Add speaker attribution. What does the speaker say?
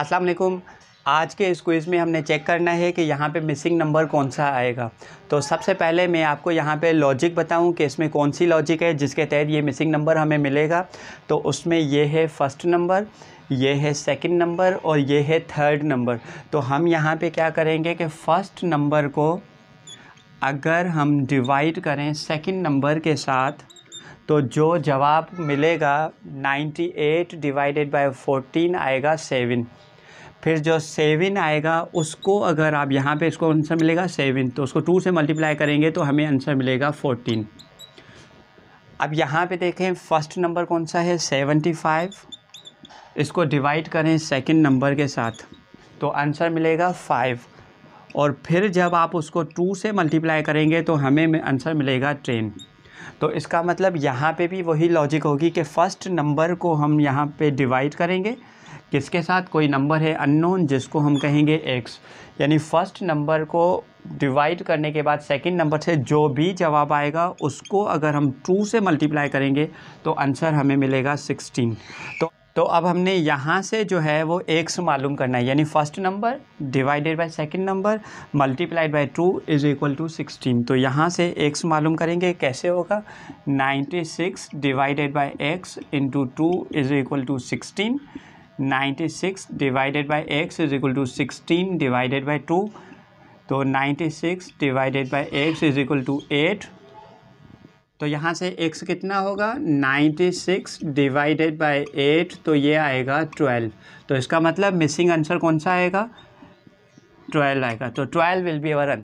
Speaker 1: अस्सलाम वालेकुम आज के इस क्विज़ में हमने चेक करना है कि यहाँ पे मिसिंग नंबर कौन सा आएगा तो सबसे पहले मैं आपको यहाँ पे लॉजिक बताऊँ कि इसमें कौन सी लॉजिक है जिसके तहत ये मिसिंग नंबर हमें मिलेगा तो उसमें ये है फ़र्स्ट नंबर ये है सेकंड नंबर और ये है थर्ड नंबर तो हम यहाँ पे क्या करेंगे कि फ़र्स्ट नंबर को अगर हम डिवाइड करें सेकेंड नंबर के साथ तो जो जवाब मिलेगा एट डिवाइडेड बाई फोटीन आएगा सेवन फिर जो सेवन आएगा उसको अगर आप यहाँ पे इसको आंसर मिलेगा सेवन तो उसको टू से मल्टीप्लाई करेंगे तो हमें आंसर मिलेगा फोर्टीन अब यहाँ पे देखें फर्स्ट नंबर कौन सा है सेवेंटी फाइव इसको डिवाइड करें सेकंड नंबर के साथ तो आंसर मिलेगा फाइव और फिर जब आप उसको टू से मल्टीप्लाई करेंगे तो हमें आंसर मिलेगा ट्रेन तो इसका मतलब यहाँ पे भी वही लॉजिक होगी कि फ़र्स्ट नंबर को हम यहाँ पे डिवाइड करेंगे किसके साथ कोई नंबर है अननोन जिसको हम कहेंगे एक्स यानी फर्स्ट नंबर को डिवाइड करने के बाद सेकंड नंबर से जो भी जवाब आएगा उसको अगर हम टू से मल्टीप्लाई करेंगे तो आंसर हमें मिलेगा सिक्सटीन तो तो अब हमने यहाँ से जो है वो एक्स मालूम करना है यानी first number divided by second number multiplied by two is equal to sixteen तो यहाँ से एक्स मालूम करेंगे कैसे होगा ninety six divided by X into two is equal to sixteen ninety six divided by X is equal to sixteen divided by two तो ninety six divided by X is equal to eight तो यहाँ से x कितना होगा 96 divided by eight तो ये आएगा 12 तो इसका मतलब मिसिंग आंसर कौन सा आएगा 12 आएगा तो 12 विल बी अवर